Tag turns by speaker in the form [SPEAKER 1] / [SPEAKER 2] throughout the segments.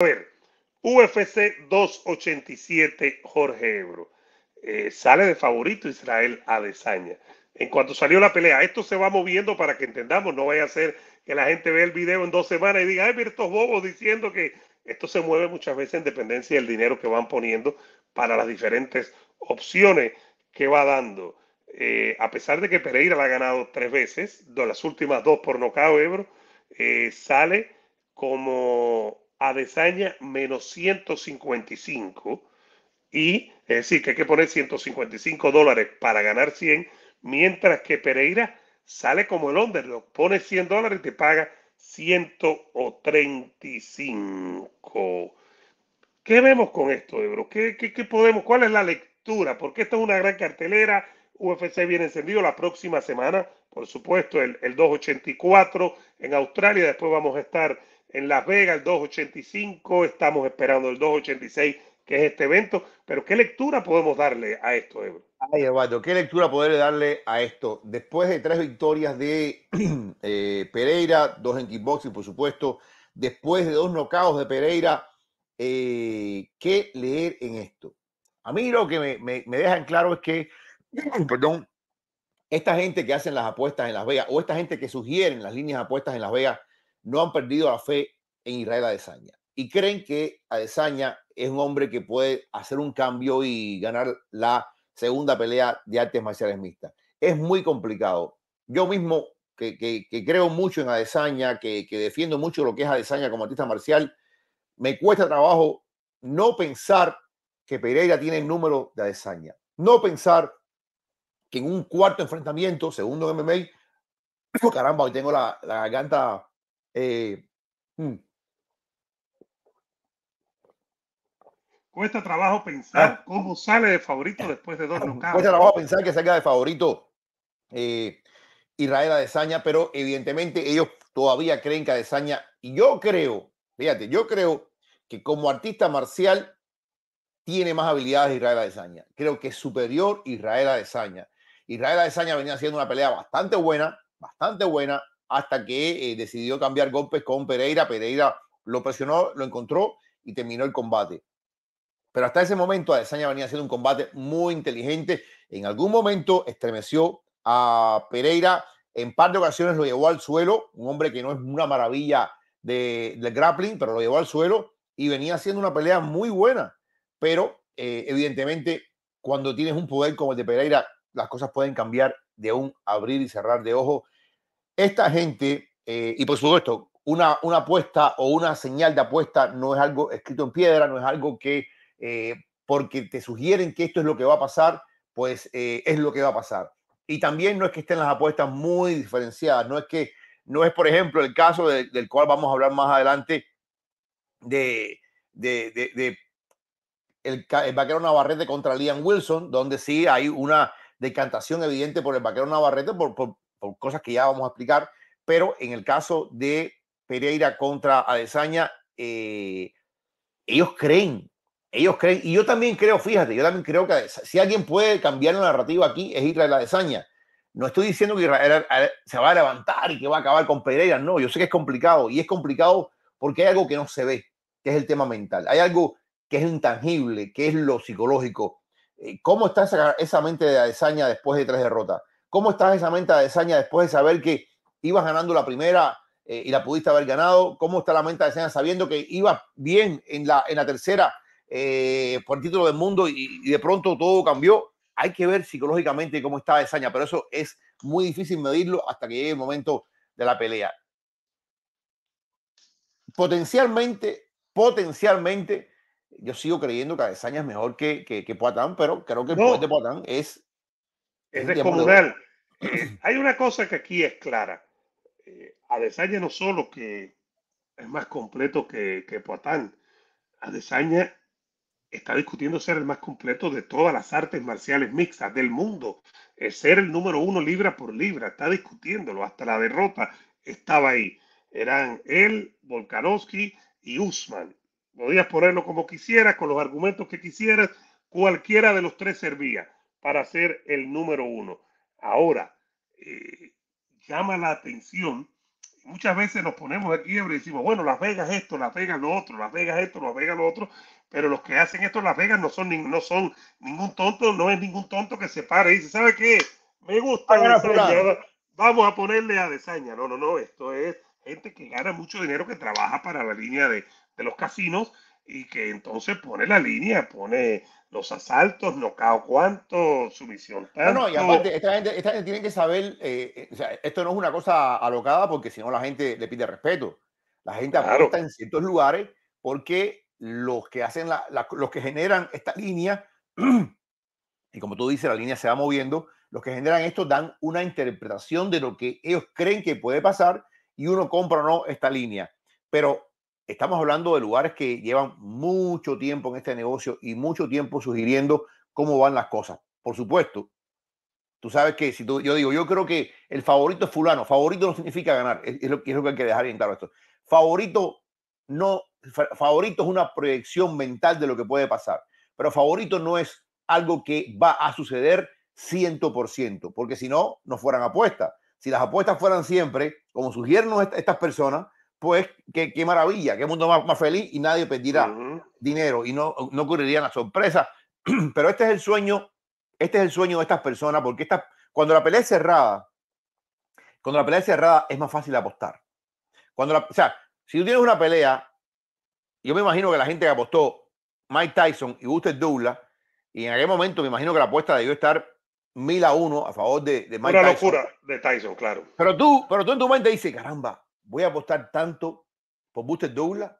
[SPEAKER 1] A ver, UFC 287, Jorge Ebro. Eh, sale de favorito Israel Adesaña. En cuanto salió la pelea, esto se va moviendo para que entendamos, no vaya a ser que la gente vea el video en dos semanas y diga, ay, mira estos bobos diciendo que esto se mueve muchas veces en dependencia del dinero que van poniendo para las diferentes opciones que va dando. Eh, a pesar de que Pereira la ha ganado tres veces, de las últimas dos por nocao, Ebro, eh, sale como a Desaña menos 155. Y es decir, que hay que poner 155 dólares para ganar 100, mientras que Pereira sale como el lo pone 100 dólares y te paga 135. ¿Qué vemos con esto, Ebro? ¿Qué, podemos? ¿Cuál es la lectura? Porque esta es una gran cartelera. UFC viene encendido la próxima semana, por supuesto, el, el 284 en Australia. Después vamos a estar en Las Vegas, el 285, estamos esperando el 286, que es este evento. Pero, ¿qué lectura podemos darle a esto, Ebro?
[SPEAKER 2] Ay, Eduardo, ¿qué lectura poder darle a esto? Después de tres victorias de eh, Pereira, dos en kickboxing, por supuesto, después de dos nocaos de Pereira, eh, ¿qué leer en esto? A mí lo que me, dejan claro es que, perdón, esta gente que hacen las apuestas en Las Vegas o esta gente que sugieren las líneas apuestas en Las Vegas no han perdido la fe en Israel Adesanya y creen que Adesanya es un hombre que puede hacer un cambio y ganar la segunda pelea de artes marciales mixtas. Es muy complicado. Yo mismo, que, creo mucho en Adesanya, que, defiendo mucho lo que es Adesanya como artista marcial, me cuesta trabajo no pensar que Pereira tiene el número de Adesanya. No pensar que en un cuarto enfrentamiento, segundo MMA, oh, caramba,
[SPEAKER 1] hoy tengo la garganta eh, mm. Cuesta trabajo pensar ah. cómo sale de favorito después de dos Cuesta trabajo
[SPEAKER 2] pensar que salga de favorito eh, Israel Adesanya, pero evidentemente ellos todavía creen que Adesanya, y yo creo, fíjate, yo creo que como artista marcial tiene más habilidades Israel Adesanya. Creo que es superior Israel Adesanya. Israel Adesanya venía haciendo una pelea bastante buena, bastante buena, hasta que eh, decidió cambiar golpes con Pereira. Pereira lo presionó, lo encontró y terminó el combate. Pero hasta ese momento Adesanya venía haciendo un combate muy inteligente. En algún momento estremeció a Pereira. En par de ocasiones lo llevó al suelo. Un hombre que no es una maravilla de, grappling, pero lo llevó al suelo y venía haciendo una pelea muy buena. Pero eh, evidentemente cuando tienes un poder como el de Pereira, las cosas pueden cambiar de un abrir y cerrar de ojos esta gente, eh, y por supuesto, una, una, apuesta o una señal de apuesta no es algo escrito en piedra, no es algo que eh, porque te sugieren que esto es lo que va a pasar, pues eh, es lo que va a pasar. Y también no es que estén las apuestas muy diferenciadas, no es que, no es por ejemplo el caso del cual vamos a hablar más adelante de, de, de, el, vaquero Navarrete contra Liam Wilson, donde sí hay una decantación evidente por el vaquero Navarrete por por cosas que ya vamos a explicar, pero en el caso de Pereira contra Adesaña, eh, ellos creen, ellos creen, y yo también creo, fíjate, yo también creo que si alguien puede cambiar la narrativa aquí es Israel Adesanya. No estoy diciendo que Israel se va a levantar y que va a acabar con Pereira, no, yo sé que es complicado, y es complicado porque hay algo que no se ve, que es el tema mental, hay algo que es intangible, que es lo psicológico. Eh, ¿Cómo está esa, mente de Adesanya después de tres derrotas? ¿Cómo estás esa menta de Saña después de saber que ibas ganando la primera eh, y la pudiste haber ganado? ¿Cómo está la menta de Saña sabiendo que ibas bien en la, en la tercera eh, por título del mundo y, de pronto todo cambió? Hay que ver psicológicamente cómo está Saña, pero eso es muy difícil medirlo hasta que llegue el momento de la pelea. Potencialmente, potencialmente, yo sigo creyendo que Saña es mejor que, que, pero creo que el poder
[SPEAKER 1] de es es descomunal. Eh, hay una cosa que aquí es clara. Eh, no solo que es más completo que, que Poatán, Adesanya está discutiendo ser el más completo de todas las artes marciales mixtas del mundo, es ser el número uno libra por libra, está discutiéndolo, hasta la derrota estaba ahí. Eran él, Volkanovski y Usman. Podías ponerlo como quisieras, con los argumentos que quisieras, cualquiera de los tres servía para ser el número uno. Ahora, eh, llama la atención. Muchas veces nos ponemos aquí y decimos, bueno, Las Vegas esto, Las Vegas lo otro, Las Vegas esto, Las Vegas lo otro, pero los que hacen esto Las Vegas no son, no son ningún tonto, no es ningún tonto que se pare y dice, ¿sabe qué? Me gusta vamos a ponerle a desaña. No, no, no, esto es gente que gana mucho dinero, que trabaja para la línea de, de los casinos y que entonces pone la línea, pone los asaltos, no cuánto, sumisión No, no, y aparte,
[SPEAKER 2] esta gente, tiene que saber, eh, eh, o sea, esto no es una cosa alocada porque si no la gente le pide respeto. La gente claro. en ciertos lugares porque los que hacen los que generan esta línea, y como tú dices, la línea se va moviendo, los que generan esto dan una interpretación de lo que ellos creen que puede pasar y uno compra o no esta línea. Pero estamos hablando de lugares que llevan mucho tiempo en este negocio y mucho tiempo sugiriendo cómo van las cosas. Por supuesto, tú sabes que si tú, yo digo, yo creo que el favorito es fulano, favorito no significa ganar, es, lo, que hay que dejar bien claro esto. Favorito no, favorito es una proyección mental de lo que puede pasar, pero favorito no es algo que va a suceder 100%, porque si no, no fueran apuestas. Si las apuestas fueran siempre, como sugieren estas personas, pues qué, qué maravilla, qué mundo más, más, feliz y nadie pedirá dinero y no, no ocurriría la sorpresa. Pero este es el sueño, este es el sueño de estas personas, porque esta, cuando la pelea es cerrada, cuando la pelea es cerrada es más fácil apostar. Cuando la, o sea, si tú tienes una pelea, yo me imagino que la gente que apostó Mike Tyson y Buster Douglas, y en aquel momento me imagino que la apuesta debió estar mil a uno a favor de, de Mike Una locura
[SPEAKER 1] de Tyson, claro.
[SPEAKER 2] Pero tú, pero tú en tu mente dices, caramba, voy a apostar tanto por Buster Douglas.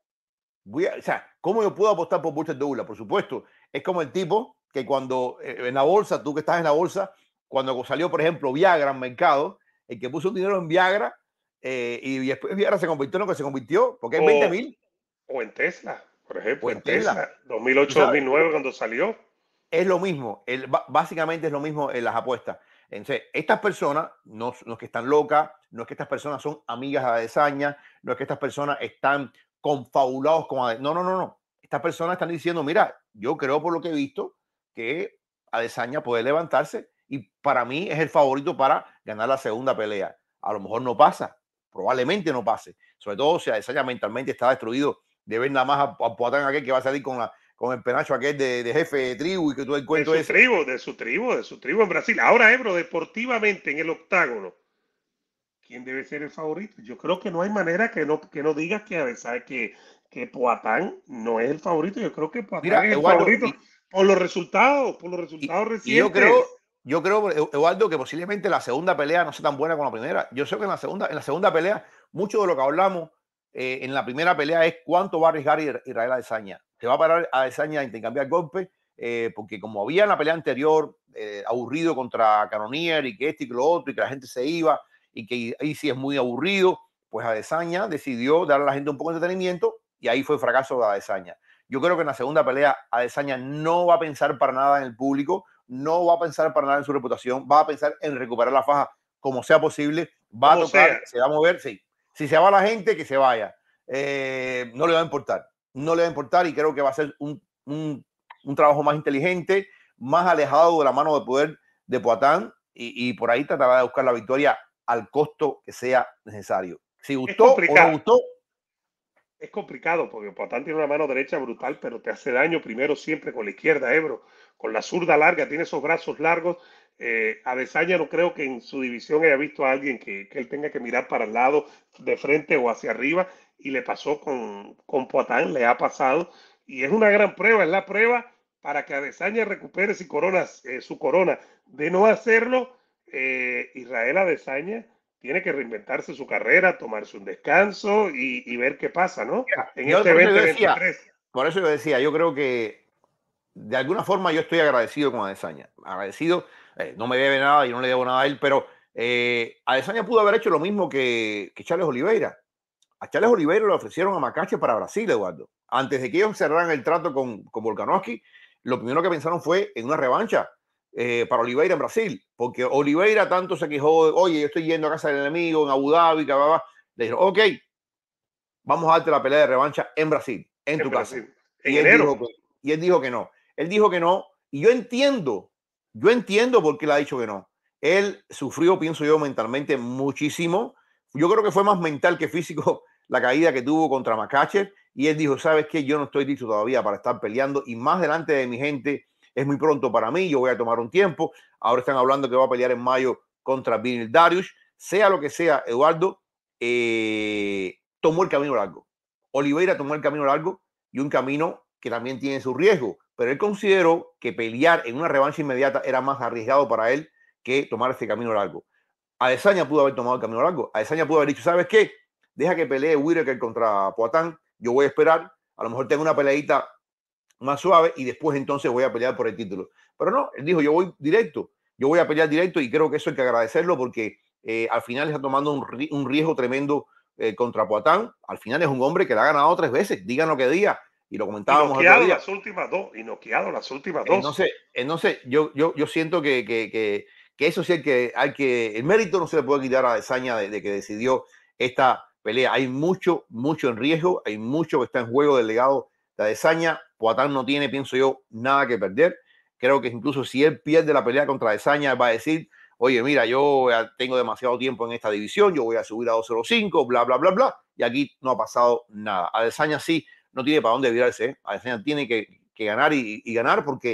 [SPEAKER 2] Voy a, o sea, ¿cómo yo puedo apostar por Buster Douglas? Por supuesto, es como el tipo que cuando eh, en la bolsa, tú que estás en la bolsa, cuando salió, por ejemplo, Viagra en mercado, el que puso un dinero en Viagra eh, y después Viagra se convirtió en lo que se convirtió, porque es 20 mil. O en Tesla, por ejemplo, en Tesla, 2008-2009 cuando salió. Es lo mismo, el, básicamente es lo mismo en las apuestas. Entonces, estas personas no, no, es que están locas, no es que estas personas son amigas de Adesanya, no es que estas personas están confabulados con No, no, no, no. Estas personas están diciendo, mira, yo creo por lo que he visto que Adesaña puede levantarse y para mí es el favorito para ganar la segunda pelea. A lo mejor no pasa, probablemente no pase. Sobre todo si Adesanya mentalmente está destruido de ver nada más a, a
[SPEAKER 1] aquel que va a salir con la, con el penacho aquel de, jefe de tribu y que tú el de su tribu, de su tribu, de su tribu en Brasil. Ahora, Ebro, deportivamente en el octágono, ¿quién debe ser el favorito? Yo creo que no hay manera que no, no digas que a veces que, que Poatán no es el favorito. Yo creo que Poatán es el favorito por los resultados, por los resultados recientes. yo creo,
[SPEAKER 2] yo creo, Eduardo, que posiblemente la segunda pelea no sea tan buena como la primera. Yo sé que en la segunda, en la segunda pelea, mucho de lo que hablamos eh, en la primera pelea es cuánto va a arriesgar Israel Adesanya se va a parar a Desaña a intercambiar golpes, eh, porque como había en la pelea anterior, eh, aburrido contra Canonier y que este y que lo otro, y que la gente se iba, y que ahí sí es muy aburrido, pues Adesaña decidió dar a la gente un poco de entretenimiento y ahí fue el fracaso de Adesaña. Yo creo que en la segunda pelea Adesaña no va a pensar para nada en el público, no va a pensar para nada en su reputación, va a pensar en recuperar la faja como sea posible, va a tocar, se va a mover, sí. Si se va la gente, que se vaya. Eh, no le va a importar no le va a importar y creo que va a ser un, trabajo más inteligente, más alejado de la mano de poder de Poatán y, por ahí tratará de buscar la victoria al costo que sea necesario. Si gustó
[SPEAKER 1] Es complicado porque Poatán tiene una mano derecha brutal, pero te hace daño primero siempre con la izquierda, Ebro. Eh, con la zurda larga, tiene esos brazos largos. Eh, a Desaña no creo que en su división haya visto a alguien que, que, él tenga que mirar para el lado, de frente o hacia arriba y le pasó con, con Poatán, le ha pasado. Y es una gran prueba, es la prueba para que Adesanya recupere su corona. Eh, su corona. De no hacerlo, eh, Israel Adesanya tiene que reinventarse su carrera, tomarse un descanso y, ver qué pasa, ¿no? en este 2023.
[SPEAKER 2] Por eso yo decía, yo creo que de alguna forma yo estoy agradecido con Adesanya Agradecido, eh, no me debe nada y no le debo nada a él, pero eh, pudo haber hecho lo mismo que, que Charles Oliveira. A Charles Oliveira le ofrecieron a Macache para Brasil, Eduardo. Antes de que ellos cerraran el trato con, con Volkanovski, lo primero que pensaron fue en una revancha eh, para Oliveira en Brasil, porque Oliveira tanto se quejó, oye, yo estoy yendo a casa del enemigo en Abu Dhabi, que va, le dijeron, ok, vamos a darte la pelea de revancha en Brasil, en, tu casa.
[SPEAKER 1] y, él dijo que,
[SPEAKER 2] y él dijo que no, él dijo que no, y yo entiendo, yo entiendo por qué le ha dicho que no. Él sufrió, pienso yo, mentalmente muchísimo yo creo que fue más mental que físico la caída que tuvo contra Macacher y él dijo, sabes qué, yo no estoy listo todavía para estar peleando y más delante de mi gente es muy pronto para mí, yo voy a tomar un tiempo. Ahora están hablando que va a pelear en mayo contra Vinil Darius. Sea lo que sea, Eduardo eh, tomó el camino largo. Oliveira tomó el camino largo y un camino que también tiene su riesgo, pero él consideró que pelear en una revancha inmediata era más arriesgado para él que tomar este camino largo. Adesanya pudo haber tomado el camino largo. Adesanya pudo haber dicho, ¿sabes qué? Deja que pelee Whittaker contra Poatán. Yo voy a esperar. A lo mejor tengo una peleadita más suave y después entonces voy a pelear por el título. Pero no, él dijo, yo voy directo. Yo voy a pelear directo y creo que eso hay que agradecerlo porque eh, al final está tomando un, riesgo tremendo eh, contra Poatán. Al final es un hombre que la ha ganado tres veces. Digan lo que diga y lo comentábamos. Y noqueado las
[SPEAKER 1] últimas dos, y noqueado las últimas eh, dos. Entonces, yo, yo, yo siento que,
[SPEAKER 2] que eso sí es que, hay que, el mérito no se le puede quitar a Desaña de, que decidió esta pelea. Hay mucho, mucho en riesgo, hay mucho que está en juego del legado de Desaña. Poatán no tiene, pienso yo, nada que perder. Creo que incluso si él pierde la pelea contra Desaña, va a decir, oye, mira, yo tengo demasiado tiempo en esta división, yo voy a subir a 205, bla, bla, bla, bla, y aquí no ha pasado nada. Desaña sí, no tiene para dónde virarse, ¿eh? tiene que, ganar y ganar porque